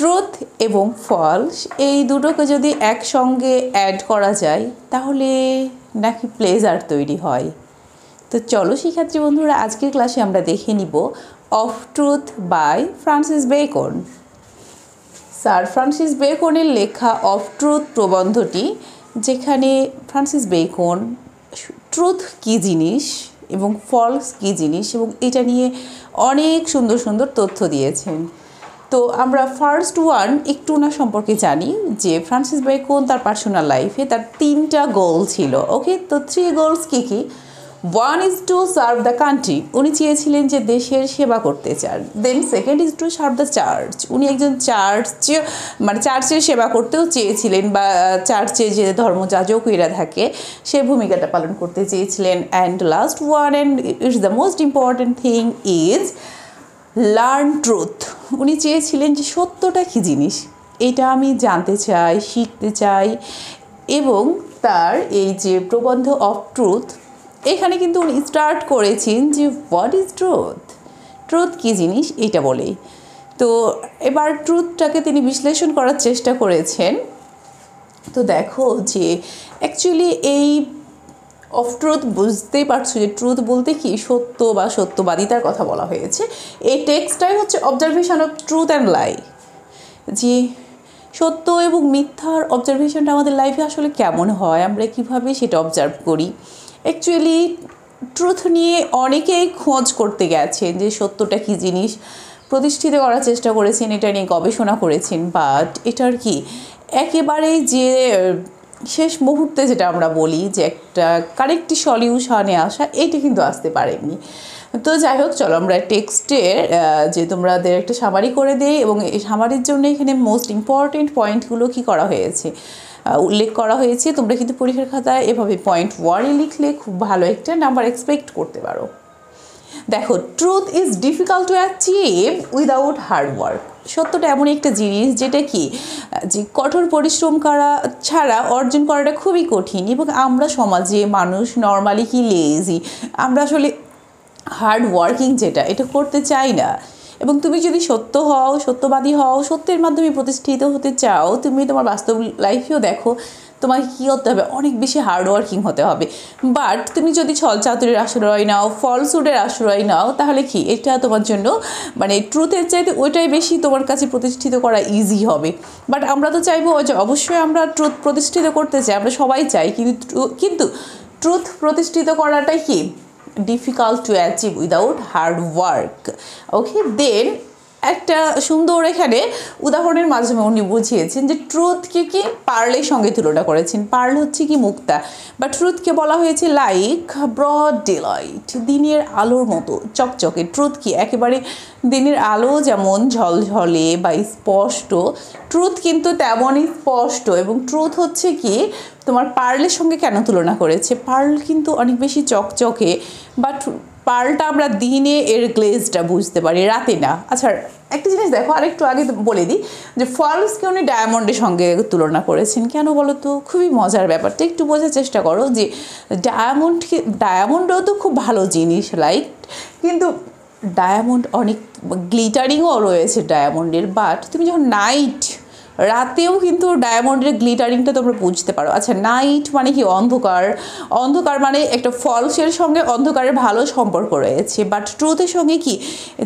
truth এবং false এই দুটোকে যদি একসঙ্গে অ্যাড করা যায় তাহলে নাকি প্লেজার তৈরি হয় তো চলো শিক্ষার্থী বন্ধুরা আজকের ক্লাসে আমরা দেখে নিব of truth by Francis Bacon sir Francis বেকনের লেখা অফ ট্রুথ প্রবন্ধটি যেখানে ফ্রান্সিস বেকন ট্রুথ কী জিনিস এবং ফলস কী জিনিস এবং এটা নিয়ে অনেক সুন্দর সুন্দর তথ্য দিয়েছেন তো আমরা ফার্স্ট ওয়ান একটু ওনার সম্পর্কে জানি যে ফ্রান্সিস বেকন তার পার্সোনাল লাইফে তার তিনটা গোল ছিল ওকে তো থ্রি গোলস কী কী one is to serve the country উনি চেয়েছিলেন যে দেশের সেবা করতে চান then second is to serve the church উনি একজন চার্চ মানে চার্চের সেবা করতেও চেয়েছিলেন বা চার্চে যে ধর্মযাজক এরা থাকে সে ভূমিকাটা পালন করতে চেয়েছিলেন and last one and it's the most important thing is learn truth উনি চেয়েছিলেন যে সত্যটা কী জিনিস এটা আমি জানতে চাই শিখতে চাই এবং তার এই যে প্রবন্ধ অফ ট্রুথ এখানে কিন্তু উনি স্টার্ট করেছেন যে হোয়াট ইজ ট্রুথ ট্রুথ কী জিনিস এটা বলেই তো এবার ট্রুথটাকে তিনি বিশ্লেষণ করার চেষ্টা করেছেন তো দেখো যে অ্যাকচুয়ালি এই অফ ট্রুথ বুঝতেই পারছো যে ট্রুথ বলতে কি সত্য বা সত্যবাদিতার কথা বলা হয়েছে এই টেক্সটাই হচ্ছে observation of truth and lie যে সত্য এবং মিথ্যার অবজারভেশনটা আমাদের লাইফে আসলে কেমন হয় আমরা কিভাবে সেটা অবজার্ভ করি অ্যাকচুয়ালি ট্রুথ নিয়ে অনেকেই খোঁজ করতে গেছেন যে সত্যটা কী জিনিস প্রতিষ্ঠিত করার চেষ্টা করেছেন এটা নিয়ে গবেষণা করেছেন বাট এটার কি একেবারেই যে শেষ মুহূর্তে যেটা আমরা বলি যে একটা কারেক্টি সলিউশনে আসা এটি কিন্তু আসতে পারেনি তো যাই হোক চলো আমরা টেক্সটের যে তোমরাদের একটা সামারি করে দেয় এবং এই সামারির জন্য এখানে মোস্ট ইম্পর্টেন্ট পয়েন্টগুলো কি করা হয়েছে উল্লেখ করা হয়েছে তোমরা কিন্তু পরীক্ষার খাতায় এভাবে পয়েন্ট ওয়ানে লিখলে খুব ভালো একটা নাম্বার এক্সপেক্ট করতে পারো দেখো truth is difficult to achieve without hard work সত্যটা এমন একটা জিনিস যেটা কি যে কঠোর পরিশ্রম করা ছাড়া অর্জন করাটা খুবই কঠিন এবং আমরা সমাজে মানুষ নর্মালি কি লেজি আমরা আসলে হার্ড ওয়ার্কিং যেটা এটা করতে চাই না এবং তুমি যদি সত্য হও সত্যবাদী হও সত্যের মাধ্যমে প্রতিষ্ঠিত হতে চাও তুমি তোমার বাস্তব লাইফেও দেখো তোমাকে কী করতে হবে অনেক বেশি হার্ডওয়ার্কিং হতে হবে বাট তুমি যদি ছল চাতুরের আশ্রয় নাও ফলসুডের আশ্রয় নাও তাহলে কি এটা তোমার জন্য মানে ট্রুথের চাইতে ওইটাই বেশি তোমার কাছে প্রতিষ্ঠিত করা ইজি হবে বাট আমরা তো চাইবো যে অবশ্যই আমরা ট্রুথ প্রতিষ্ঠিত করতে চাই আমরা সবাই চাই কিন্তু কিন্তু ট্রুথ প্রতিষ্ঠিত করাটাই কি difficult to achieve without hard work okay then একটা সুন্দর এখানে উদাহরণের মাধ্যমে উনি বুঝিয়েছেন যে ট্রুথকে কি পার্লের সঙ্গে তুলনা করেছেন পার্ল হচ্ছে কি মুক্তা বা ট্রুথকে বলা হয়েছে লাইক ব্রড ডেলাইট দিনের আলোর মতো চকচকে ট্রুথ কি একেবারে দিনের আলো যেমন ঝলঝলে বা স্পষ্ট ট্রুথ কিন্তু তেমনই স্পষ্ট এবং ট্রুথ হচ্ছে কি তোমার পার্লের সঙ্গে কেন তুলনা করেছে পার্ল কিন্তু অনেক বেশি চকচকে বা পার্লটা আমরা দিনে এর গ্লেজটা বুঝতে পারি রাতে না আচ্ছা একটা জিনিস দেখো আরেকটু আগে বলে দিই যে ফলসকে উনি ডায়মন্ডের সঙ্গে তুলনা করেছেন কেন বলো তো খুবই মজার ব্যাপারটা একটু বোঝার চেষ্টা করো যে ডায়মন্ডকে ডায়মন্ডও তো খুব ভালো জিনিস লাইক কিন্তু ডায়মন্ড অনেক গ্লিটারিংও রয়েছে ডায়মন্ডের বাট তুমি যখন নাইট রাতেও কিন্তু ডায়মন্ডের গ্লিটারিংটা তোমরা বুঝতে পারো আচ্ছা নাইট মানে কি অন্ধকার অন্ধকার মানে একটা ফলসের সঙ্গে অন্ধকারের ভালো সম্পর্ক রয়েছে বাট ট্রুথের সঙ্গে কি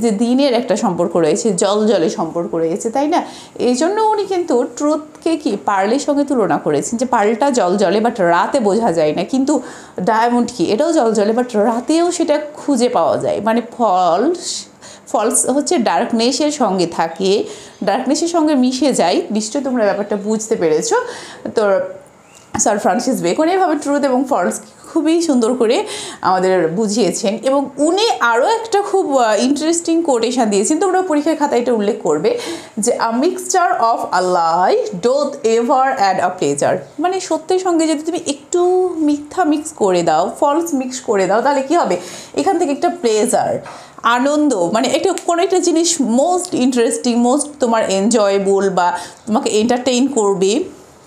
যে দিনের একটা সম্পর্ক রয়েছে জল জলে সম্পর্ক রয়েছে তাই না এই জন্য উনি কিন্তু ট্রুথকে কি পার্লের সঙ্গে তুলনা করেছেন যে পার্লটা জল জলে বাট রাতে বোঝা যায় না কিন্তু ডায়মন্ড কি এটাও জল জলে বাট রাতেও সেটা খুঁজে পাওয়া যায় মানে ফলস ফলস হচ্ছে ডার্কনেসের সঙ্গে থাকে ডার্কনেসের সঙ্গে মিশে যায় নিশ্চয় তোমরা ব্যাপারটা বুঝতে পেরেছো তো স্যার ফ্রান্সিস বেকন এভাবে ট্রুথ এবং ফলস খুবই সুন্দর করে আমাদের বুঝিয়েছেন এবং উনি আরও একটা খুব ইন্টারেস্টিং কোটেশন দিয়েছেন তোমরা পরীক্ষার খাতায় এটা উল্লেখ করবে যে a mixture of a lie doth ever add a pleasure মানে সত্যের সঙ্গে যদি তুমি একটু মিথ্যা মিক্স করে দাও ফলস মিক্স করে দাও তাহলে কি হবে এখান থেকে একটা প্লেজার আনন্দ মানে একটা কোনো একটা জিনিস মোস্ট ইন্টারেস্টিং মোস্ট তোমার এনজয়েবল বা তোমাকে এন্টারটেইন করবে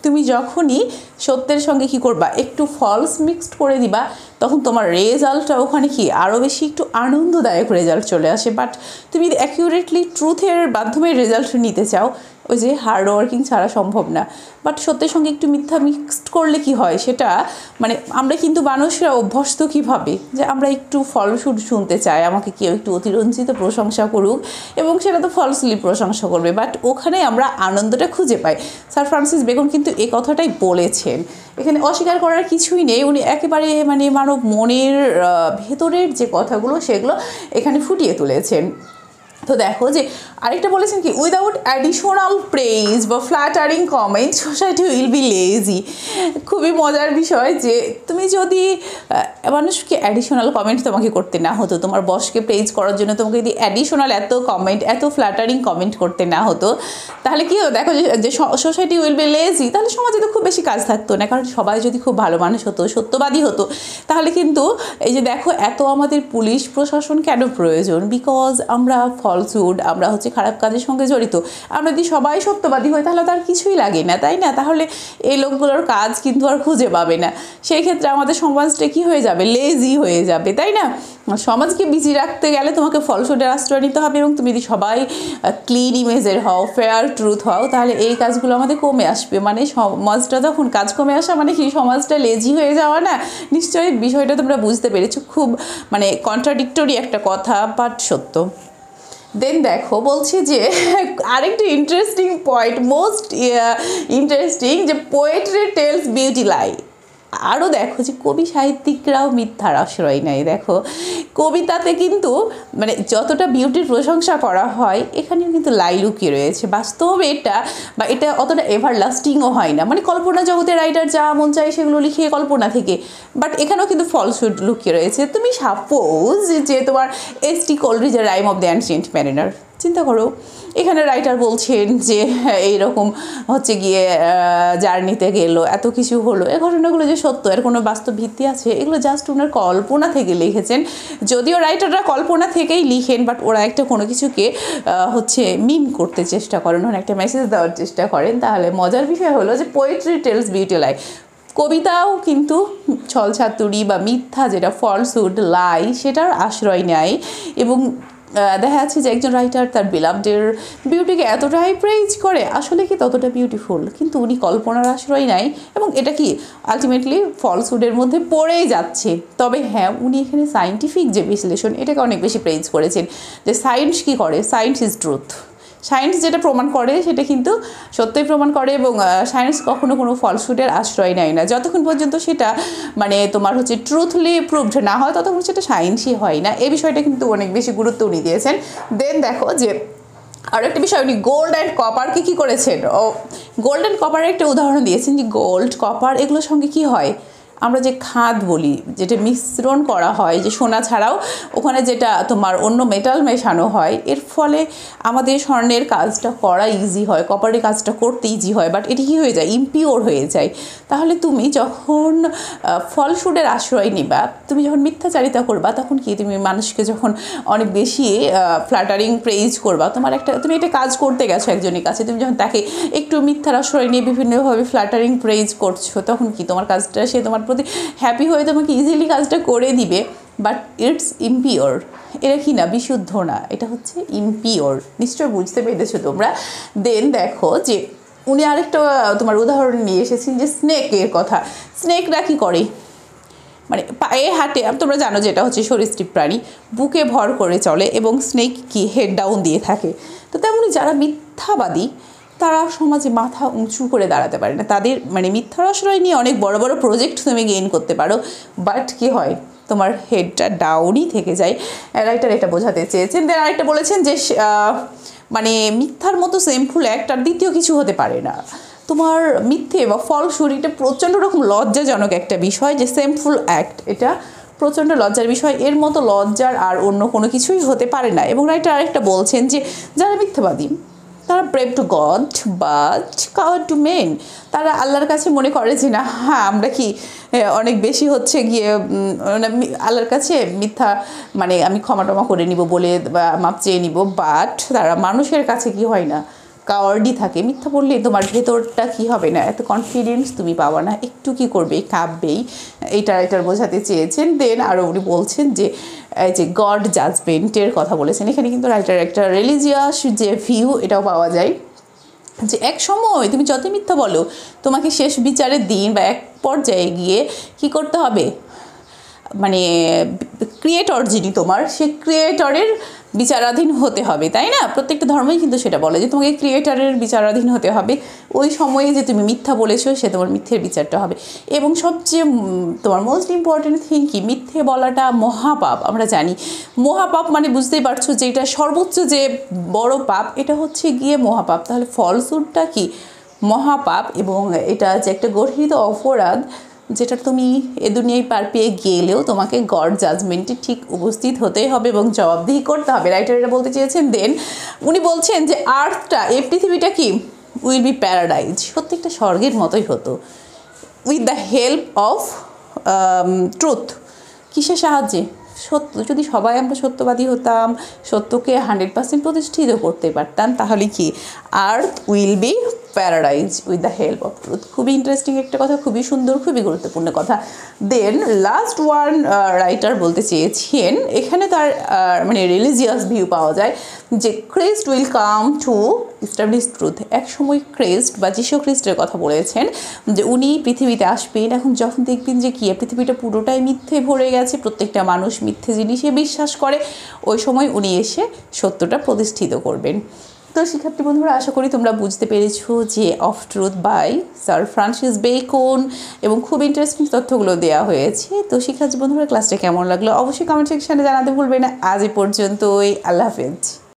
তুমি যখনই সত্যের সঙ্গে কি করবা একটু ফলস মিক্সড করে দিবা তখন তোমার রেজাল্টটা ওখানে কি আরও বেশি একটু আনন্দদায়ক রেজাল্ট চলে আসে বাট তুমি অ্যাকিউরেটলি ট্রুথের মাধ্যমে রেজাল্ট নিতে চাও ওই যে হার্ড ওয়ার্কিং ছাড়া সম্ভব না বাট সত্যের সঙ্গে একটু মিথ্যা মিক্সড করলে কি হয় সেটা মানে আমরা কিন্তু মানুষরা অভ্যস্ত কীভাবে যে আমরা একটু ফলস্যুট শুনতে চাই আমাকে কেউ একটু অতিরঞ্জিত প্রশংসা করুক এবং সেটা তো ফলসলি প্রশংসা করবে বাট ওখানে আমরা আনন্দটা খুঁজে পাই স্যার ফ্রান্সিস বেগম কিন্তু এ কথাটাই বলেছে করছেন এখানে অস্বীকার করার কিছুই নেই উনি একেবারে মানে মানব মনের ভেতরের যে কথাগুলো সেগুলো এখানে ফুটিয়ে তুলেছেন তো দেখো যে আরেকটা বলেছেন কি উইদাউট অ্যাডিশনাল প্রেইজ বা flattering comment society will be lazy খুবই মজার বিষয় যে তুমি যদি মানুষকে অ্যাডিশনাল কমেন্ট তোমাকে করতে না হতো তোমার বসকে প্রেজ করার জন্য তোমাকে যদি অ্যাডিশনাল এত কমেন্ট এত ফ্ল্যাটারিং কমেন্ট করতে না হতো তাহলে কি হতো দেখো যে সোসাইটি উইল বি লেজি তাহলে সমাজে তো খুব বেশি কাজ থাকতো না কারণ সবাই যদি খুব ভালো মানুষ হতো সত্যবাদী হতো তাহলে কিন্তু এই যে দেখো এত আমাদের পুলিশ প্রশাসন কেন প্রয়োজন বিকজ আমরা ফলসুড আমরা হচ্ছে খারাপ কাজের সঙ্গে জড়িত আমরা যদি সবাই সত্যবাদী হই তাহলে তার কিছুই লাগে না তাই না তাহলে এই লোকগুলোর কাজ কিন্তু আর খুঁজে পাবে না সেই ক্ষেত্রে আমাদের সমাজটা কী হয়ে যাবে লেজি হয়ে যাবে তাই না সমাজকে বিজি রাখতে গেলে তোমাকে ফলসোডের আশ্রয় নিতে হবে এবং তুমি যদি সবাই ক্লিন ইমেজের হও ফেয়ার ট্রুথ হও তাহলে এই কাজগুলো আমাদের কমে আসবে মানে সমাজটা যখন কাজ কমে আসা মানে কি সমাজটা লেজি হয়ে যাওয়া না নিশ্চয়ই বিষয়টা তোমরা বুঝতে পেরেছো খুব মানে কন্ট্রাডিক্টরি একটা কথা বাট সত্য দেন দেখো বলছি যে আরেকটি ইন্টারেস্টিং পয়েন্ট মোস্ট ইন্টারেস্টিং যে পোয়েট্রি টেলস বিউটি লাইফ আরও দেখো যে কবি সাহিত্যিকরাও মিথ্যার আশ্রয় নেয় দেখো কবিতাতে কিন্তু মানে যতটা বিউটির প্রশংসা করা হয় এখানেও কিন্তু লাই লুকিয়ে রয়েছে বাস্তবে এটা বা এটা অতটা এভারলাস্টিংও হয় না মানে কল্পনা জগতের রাইটার যা মন চায় সেগুলো লিখিয়ে কল্পনা থেকে বাট এখানেও কিন্তু ফলশুট লুকিয়ে রয়েছে তুমি সাপোজ যে তোমার এস টি কলরিজের Rime of the Ancient Mariner চিন্তা করো এখানে রাইটার বলছেন যে এইরকম হচ্ছে গিয়ে জার্নিতে গেল এত কিছু হলো এ ঘটনাগুলো যে সত্য এর কোনো বাস্তব ভিত্তি আছে এগুলো জাস্ট ওনার কল্পনা থেকে লিখেছেন যদিও রাইটাররা কল্পনা থেকেই লিখেন বাট ওরা একটা কোনো কিছুকে হচ্ছে মিম করতে চেষ্টা করেন ওনার একটা মেসেজ দেওয়ার চেষ্টা করেন তাহলে মজার বিষয় হলো যে পোয়েট্রি টেলস বিউটি লাইফ কবিতাও কিন্তু ছলছাতুরি বা মিথ্যা যেটা ফলসুড লাই সেটার আশ্রয় নেয় এবং দেখা যাচ্ছে যে একজন রাইটার তার বিলাবদের বিউটিকে এতটাই প্রেজ করে আসলে কি ততটা বিউটিফুল কিন্তু উনি কল্পনার আশ্রয় নাই এবং এটা কি আলটিমেটলি ফলসুডের মধ্যে পড়েই যাচ্ছে তবে হ্যাঁ উনি এখানে সায়েন্টিফিক যে বিশ্লেষণ এটাকে অনেক বেশি প্রেজ করেছেন যে সায়েন্স কি করে সায়েন্স ইজ ট্রুথ সায়েন্স যেটা প্রমাণ করে সেটা কিন্তু সত্যই প্রমাণ করে এবং সায়েন্স কখনো কোনো ফলশুটের আশ্রয় নেয় না যতক্ষণ পর্যন্ত সেটা মানে তোমার হচ্ছে ট্রুথলি প্রুভড না হয় ততক্ষণ সেটা সায়েন্সই হয় না এই বিষয়টা কিন্তু অনেক বেশি গুরুত্ব উনি দিয়েছেন দেন দেখো যে আরও একটা বিষয় উনি গোল্ড অ্যান্ড কপারকে কী করেছেন ও গোল্ড অ্যান্ড কপারের একটা উদাহরণ দিয়েছেন যে গোল্ড কপার এগুলোর সঙ্গে কি হয় আমরা যে খাদ বলি যেটা মিশ্রণ করা হয় যে সোনা ছাড়াও ওখানে যেটা তোমার অন্য মেটাল মেশানো হয় এর ফলে আমাদের স্বর্ণের কাজটা করা ইজি হয় কপারের কাজটা করতে ইজি হয় বাট এটি কী হয়ে যায় ইম্পিওর হয়ে যায় তাহলে তুমি যখন ফলশুডের আশ্রয় নিবা তুমি যখন মিথ্যাচারিতা করবা তখন কি তুমি মানুষকে যখন অনেক বেশি ফ্ল্যাটারিং প্রেইজ করবা তোমার একটা তুমি এটা কাজ করতে গেছো একজনের কাছে তুমি যখন তাকে একটু মিথ্যার আশ্রয় নিয়ে বিভিন্নভাবে ফ্ল্যাটারিং প্রেইজ করছো তখন কি তোমার কাজটা সে তোমার প্রতি হ্যাপি হয়ে তোমাকে ইজিলি কাজটা করে দিবে বাট ইটস ইম্পিওর এটা কি না বিশুদ্ধ না এটা হচ্ছে ইম্পিওর নিশ্চয় বুঝতে পেরেছো তোমরা দেন দেখো যে উনি আরেকটা তোমার উদাহরণ নিয়ে এসেছেন যে স্নেকের কথা স্নেকরা কী করে মানে পায়ে হাঁটে তোমরা জানো যেটা হচ্ছে সরীসৃপ প্রাণী বুকে ভর করে চলে এবং স্নেক কি হেড ডাউন দিয়ে থাকে তো তেমনি যারা মিথ্যাবাদী তারা সমাজে মাথা উঁচু করে দাঁড়াতে পারে না তাদের মানে মিথ্যার আশ্রয় নিয়ে অনেক বড় বড় প্রজেক্ট তুমি গেইন করতে পারো বাট কি হয় তোমার হেডটা ডাউনই থেকে যায় রাইটার এটা বোঝাতে চেয়েছেন দেন আরেকটা বলেছেন যে মানে মিথ্যার মতো সেমফুল অ্যাক্ট আর দ্বিতীয় কিছু হতে পারে না তোমার মিথ্যে বা শরীরটা প্রচণ্ড রকম লজ্জাজনক একটা বিষয় যে সেমফুল অ্যাক্ট এটা প্রচণ্ড লজ্জার বিষয় এর মতো লজ্জার আর অন্য কোনো কিছুই হতে পারে না এবং রাইটার আরেকটা বলছেন যে যারা মিথ্যাবাদী তারা brave to God but coward to men তারা আল্লাহর কাছে মনে করে যে না হ্যাঁ আমরা কি অনেক বেশি হচ্ছে গিয়ে মানে আল্লাহর কাছে মিথ্যা মানে আমি ক্ষমা টমা করে নিব বলে বা মাপ চেয়ে নিব বাট তারা মানুষের কাছে কি হয় না কাওয়ার্ডি থাকে মিথ্যা বললে তোমার ভেতরটা কি হবে না এত কনফিডেন্স তুমি পাবা না একটু কি করবে কাঁপবেই এটা এটার বোঝাতে চেয়েছেন দেন আরও উনি বলছেন যে যে গড জাজমেন্টের কথা বলেছেন এখানে কিন্তু রাইটার একটা রিলিজিয়াস যে ভিউ এটাও পাওয়া যায় যে এক সময় তুমি যতই মিথ্যা বলো তোমাকে শেষ বিচারের দিন বা এক পর্যায়ে গিয়ে কি করতে হবে মানে ক্রিয়েটর যিনি তোমার সে ক্রিয়েটরের বিচারাধীন হতে হবে তাই না প্রত্যেকটা ধর্মই কিন্তু সেটা বলে যে তোমাকে ক্রিয়েটারের বিচারাধীন হতে হবে ওই সময়ে যে তুমি মিথ্যা বলেছো সে তোমার মিথ্যের বিচারটা হবে এবং সবচেয়ে তোমার মোস্ট ইম্পর্ট্যান্ট থিং কি মিথ্যে বলাটা মহাপাপ আমরা জানি মহাপাপ মানে বুঝতেই পারছো যে এটা সর্বোচ্চ যে বড় পাপ এটা হচ্ছে গিয়ে মহাপাপ তাহলে ফলসুটটা কি মহাপাপ এবং এটা যে একটা গঠিত অপরাধ যেটা তুমি এ দুনিয়ায় পার পেয়ে গেলেও তোমাকে গড জাজমেন্টে ঠিক উপস্থিত হতে হবে এবং জবাবদিহি করতে হবে রাইটার এটা বলতে চেয়েছেন দেন উনি বলছেন যে আর্থটা এই পৃথিবীটা কি উইল বি প্যারাডাইজ সত্যি একটা স্বর্গের মতোই হতো with the help of truth কিসের সাহায্যে সত্য যদি সবাই আমরা সত্যবাদী হতাম সত্যকে হান্ড্রেড পার্সেন্ট প্রতিষ্ঠিত করতে পারতাম তাহলে কি earth will be paradise with the help of truth খুবই ইন্টারেস্টিং একটা কথা খুবই সুন্দর খুবই গুরুত্বপূর্ণ কথা দেন লাস্ট ওয়ান রাইটার বলতে চেয়েছেন এখানে তার uh, মানে রিলিজিয়াস ভিউ পাওয়া যায় যে Christ will come to establish truth এক সময় ক্রিস্ট বা যিশু খ্রিস্টের কথা বলেছেন যে উনি পৃথিবীতে আসবেন এখন যখন দেখবেন যে কি পৃথিবীটা পুরোটাই মিথ্যে ভরে গেছে প্রত্যেকটা মানুষ মিথ্যে জিনিসে বিশ্বাস করে ওই সময় উনি এসে সত্যটা প্রতিষ্ঠিত করবেন তো শিক্ষার্থী বন্ধুরা আশা করি তোমরা বুঝতে পেরেছো যে of truth by sir Francis Bacon এবং খুব ইন্টারেস্টিং তথ্যগুলো দেওয়া হয়েছে তো শিক্ষার্থী বন্ধুরা ক্লাসটা কেমন লাগলো অবশ্যই কমেন্ট সেকশানে জানাতে ভুলবে না আজ এ ওই আল্লাহ হাফেজ